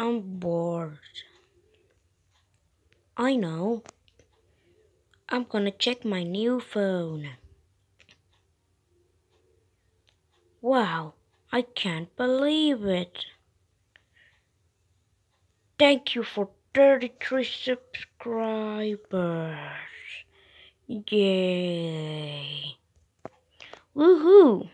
I'm bored. I know. I'm gonna check my new phone. Wow, I can't believe it. Thank you for 33 subscribers. Yay. Woohoo!